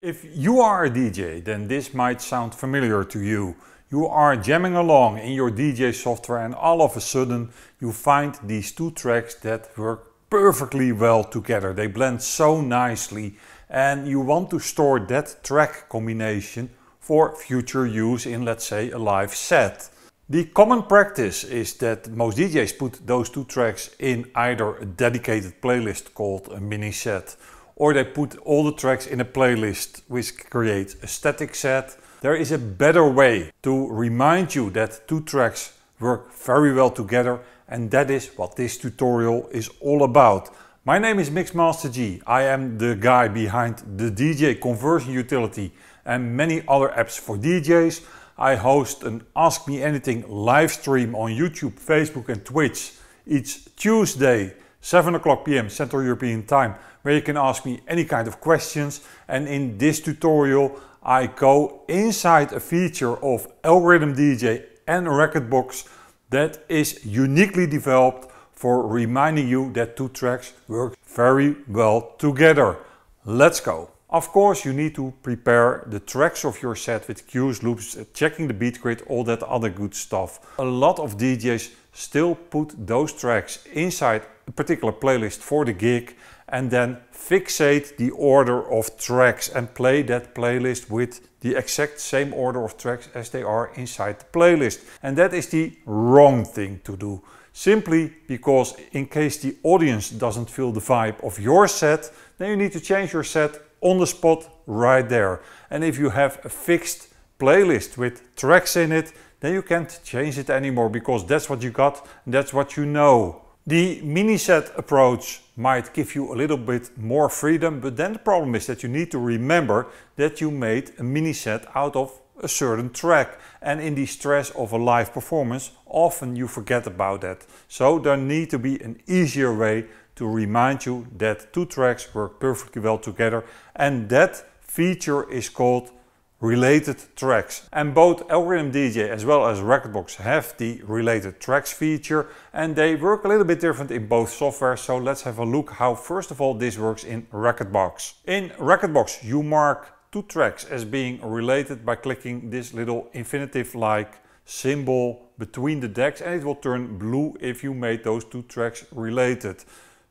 If you are a DJ, then this might sound familiar to you. You are jamming along in your DJ software, and all of a sudden, you find these two tracks that work perfectly well together. They blend so nicely, and you want to store that track combination for future use in, let's say, a live set. The common practice is that most DJs put those two tracks in either a dedicated playlist called a mini set or they put all the tracks in a playlist, which creates a static set. There is a better way to remind you that two tracks work very well together and that is what this tutorial is all about. My name is Mixmaster G. I am the guy behind the DJ conversion utility and many other apps for DJs. I host an Ask Me Anything live stream on YouTube, Facebook and Twitch each Tuesday 7 o'clock p.m. Central European time, where you can ask me any kind of questions. And in this tutorial, I go inside a feature of Algorithm DJ and Recordbox that is uniquely developed for reminding you that two tracks work very well together. Let's go! Of course, you need to prepare the tracks of your set with cues, loops, checking the beat grid, all that other good stuff. A lot of DJs still put those tracks inside a particular playlist for the gig and then fixate the order of tracks and play that playlist with the exact same order of tracks as they are inside the playlist. And that is the wrong thing to do. Simply because in case the audience doesn't feel the vibe of your set, then you need to change your set on the spot right there. And if you have a fixed playlist with tracks in it, then you can't change it anymore because that's what you got that's what you know. The mini set approach might give you a little bit more freedom, but then the problem is that you need to remember that you made a mini set out of a certain track. And in the stress of a live performance, often you forget about that. So there need to be an easier way to remind you that two tracks work perfectly well together and that feature is called related tracks. And both Algorithm DJ as well as Recordbox have the related tracks feature and they work a little bit different in both software. So let's have a look how first of all this works in Recordbox. In Recordbox you mark two tracks as being related by clicking this little infinitive like symbol between the decks and it will turn blue if you made those two tracks related.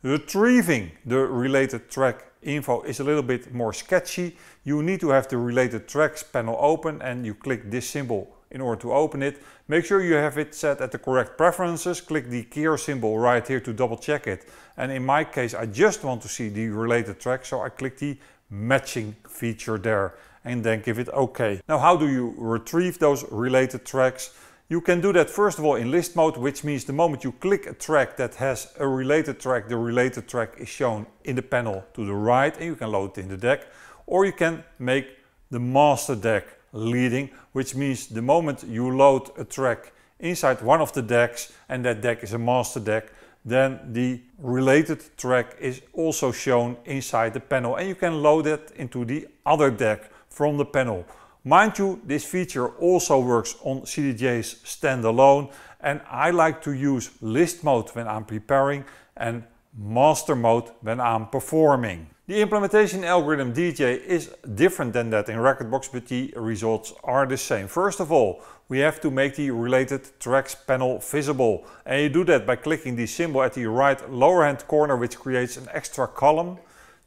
Retrieving the related track info is a little bit more sketchy. You need to have the related tracks panel open and you click this symbol in order to open it. Make sure you have it set at the correct preferences. Click the gear symbol right here to double check it. And in my case, I just want to see the related track. So I click the matching feature there and then give it OK. Now, how do you retrieve those related tracks? You can do that first of all in list mode, which means the moment you click a track that has a related track, the related track is shown in the panel to the right and you can load it in the deck. Or you can make the master deck leading, which means the moment you load a track inside one of the decks and that deck is a master deck, then the related track is also shown inside the panel and you can load it into the other deck from the panel. Mind you, this feature also works on CDJs standalone and I like to use list mode when I'm preparing and master mode when I'm performing. The implementation algorithm DJ is different than that in Recordbox, but the results are the same. First of all, we have to make the related tracks panel visible. And you do that by clicking the symbol at the right lower hand corner, which creates an extra column.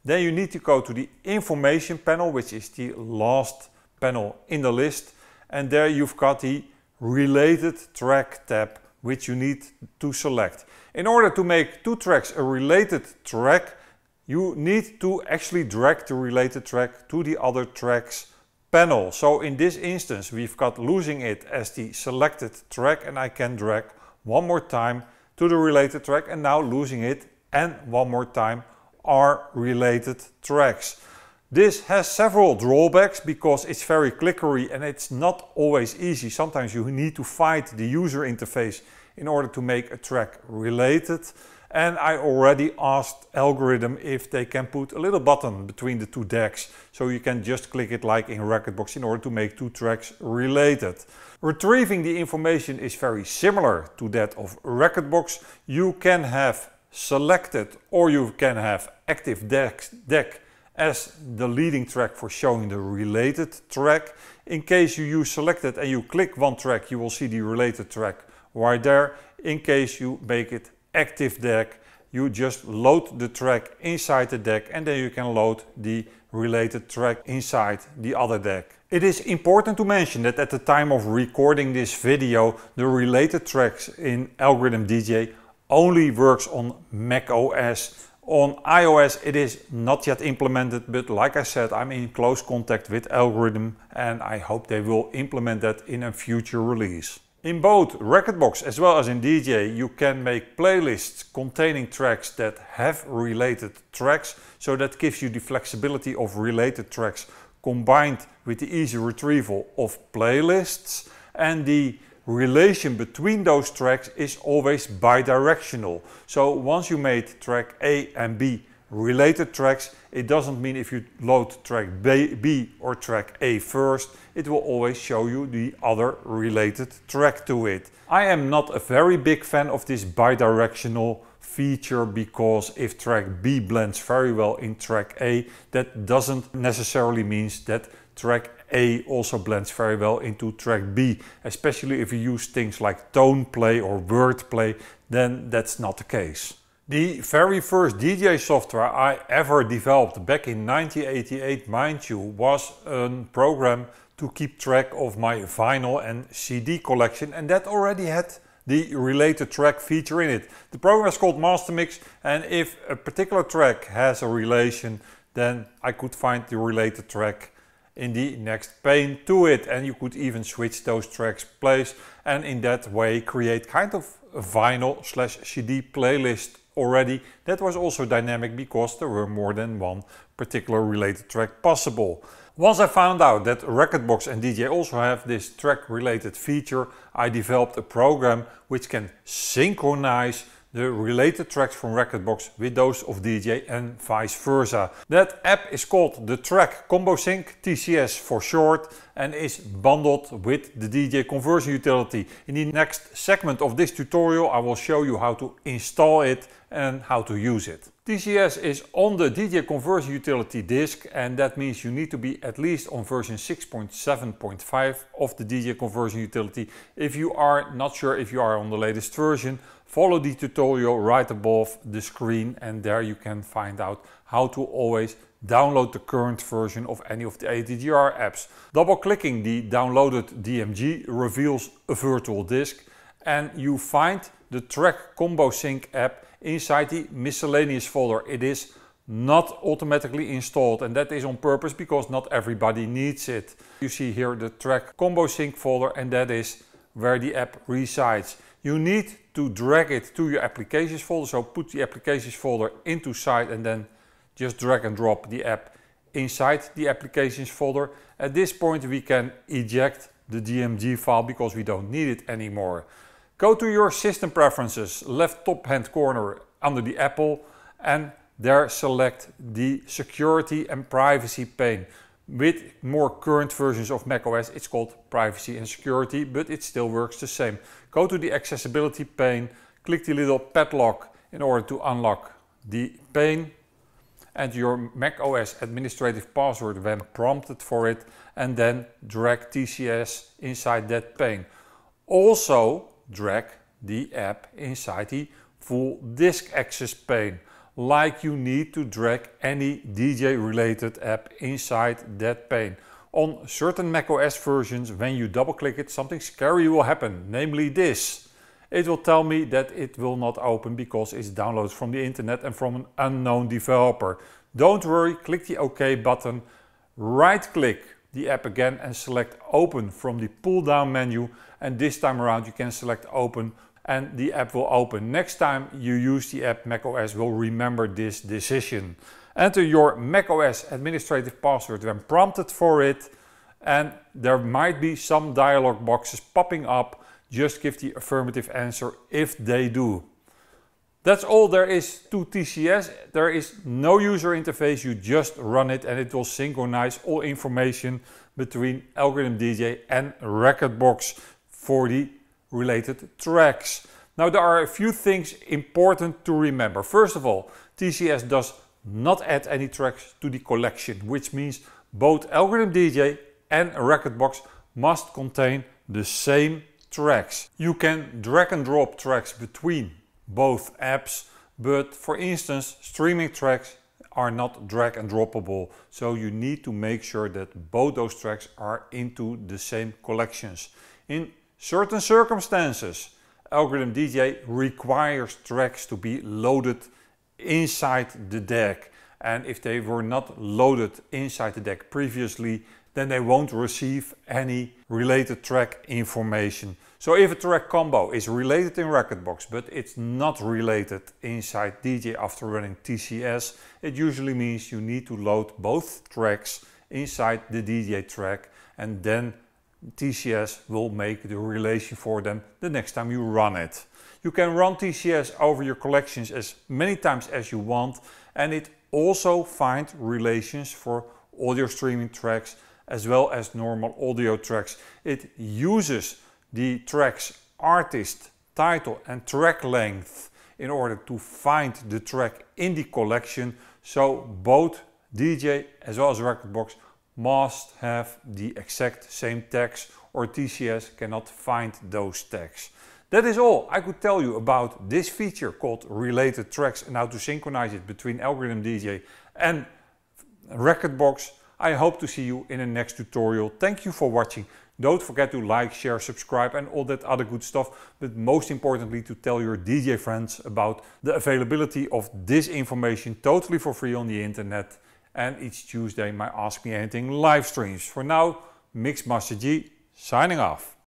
Then you need to go to the information panel, which is the last panel in the list and there you've got the related track tab which you need to select. In order to make two tracks a related track you need to actually drag the related track to the other tracks panel. So in this instance we've got losing it as the selected track and I can drag one more time to the related track and now losing it and one more time are related tracks. This has several drawbacks because it's very clickery and it's not always easy. Sometimes you need to fight the user interface in order to make a track related. And I already asked Algorithm if they can put a little button between the two decks. So you can just click it like in Recordbox in order to make two tracks related. Retrieving the information is very similar to that of Recordbox. You can have selected or you can have active deck as the leading track for showing the related track. In case you use selected and you click one track, you will see the related track right there. In case you make it active deck, you just load the track inside the deck and then you can load the related track inside the other deck. It is important to mention that at the time of recording this video, the related tracks in Algorithm DJ only works on Mac OS. On iOS, it is not yet implemented, but like I said, I'm in close contact with Algorithm and I hope they will implement that in a future release. In both Recordbox as well as in DJ, you can make playlists containing tracks that have related tracks. So that gives you the flexibility of related tracks combined with the easy retrieval of playlists and the relation between those tracks is always bidirectional. So once you made track A and B related tracks, it doesn't mean if you load track B, B or track A first, it will always show you the other related track to it. I am not a very big fan of this bidirectional feature because if track B blends very well in track A, that doesn't necessarily means that track a also blends very well into track B, especially if you use things like tone play or word play, then that's not the case. The very first DJ software I ever developed back in 1988, mind you, was a program to keep track of my vinyl and CD collection and that already had the related track feature in it. The program is called Master Mix, and if a particular track has a relation, then I could find the related track in the next pane to it. And you could even switch those tracks place, and in that way create kind of vinyl slash CD playlist already. That was also dynamic because there were more than one particular related track possible. Once I found out that Recordbox and DJ also have this track related feature, I developed a program which can synchronize the related tracks from Recordbox with those of DJ and vice versa. That app is called the Track Combo Sync, TCS for short, and is bundled with the DJ conversion utility. In the next segment of this tutorial I will show you how to install it and how to use it. TCS is on the DJ conversion utility disk and that means you need to be at least on version 6.7.5 of the DJ conversion utility. If you are not sure if you are on the latest version, Follow the tutorial right above the screen and there you can find out how to always download the current version of any of the ATGR apps. Double clicking the downloaded DMG reveals a virtual disk and you find the Track Combo Sync app inside the miscellaneous folder. It is not automatically installed and that is on purpose because not everybody needs it. You see here the Track Combo Sync folder and that is where the app resides you need to drag it to your applications folder. So put the applications folder into site and then just drag and drop the app inside the applications folder. At this point we can eject the DMG file because we don't need it anymore. Go to your system preferences, left top hand corner under the Apple and there select the security and privacy pane. With more current versions of macOS it's called privacy and security but it still works the same. Go to the accessibility pane, click the little padlock in order to unlock the pane and your Mac OS administrative password when prompted for it and then drag TCS inside that pane. Also drag the app inside the full disk access pane like you need to drag any DJ related app inside that pane. On certain macOS versions, when you double click it, something scary will happen, namely this. It will tell me that it will not open because it's downloads from the internet and from an unknown developer. Don't worry, click the OK button, right click the app again and select open from the pull down menu and this time around you can select open and the app will open. Next time you use the app macOS will remember this decision. Enter your macOS administrative password when prompted for it. And there might be some dialog boxes popping up. Just give the affirmative answer if they do. That's all there is to TCS. There is no user interface. You just run it and it will synchronize all information between Algorithm DJ and Recordbox for the related tracks. Now there are a few things important to remember. First of all, TCS does not add any tracks to the collection, which means both Algorithm DJ and Record Box must contain the same tracks. You can drag and drop tracks between both apps, but for instance, streaming tracks are not drag and droppable. So you need to make sure that both those tracks are into the same collections. In certain circumstances, Algorithm DJ requires tracks to be loaded inside the deck. And if they were not loaded inside the deck previously, then they won't receive any related track information. So if a track combo is related in Racketbox, but it's not related inside DJ after running TCS, it usually means you need to load both tracks inside the DJ track and then TCS will make the relation for them the next time you run it. You can run TCS over your collections as many times as you want and it also finds relations for audio streaming tracks as well as normal audio tracks. It uses the track's artist, title and track length in order to find the track in the collection. So both DJ as well as Recordbox must have the exact same tags or TCS cannot find those tags. That is all I could tell you about this feature called related tracks and how to synchronize it between Algorithm DJ and Recordbox. I hope to see you in the next tutorial. Thank you for watching. Don't forget to like, share, subscribe and all that other good stuff. But most importantly to tell your DJ friends about the availability of this information totally for free on the internet. And each Tuesday my Ask Me Anything live streams. For now, Mix Master G signing off.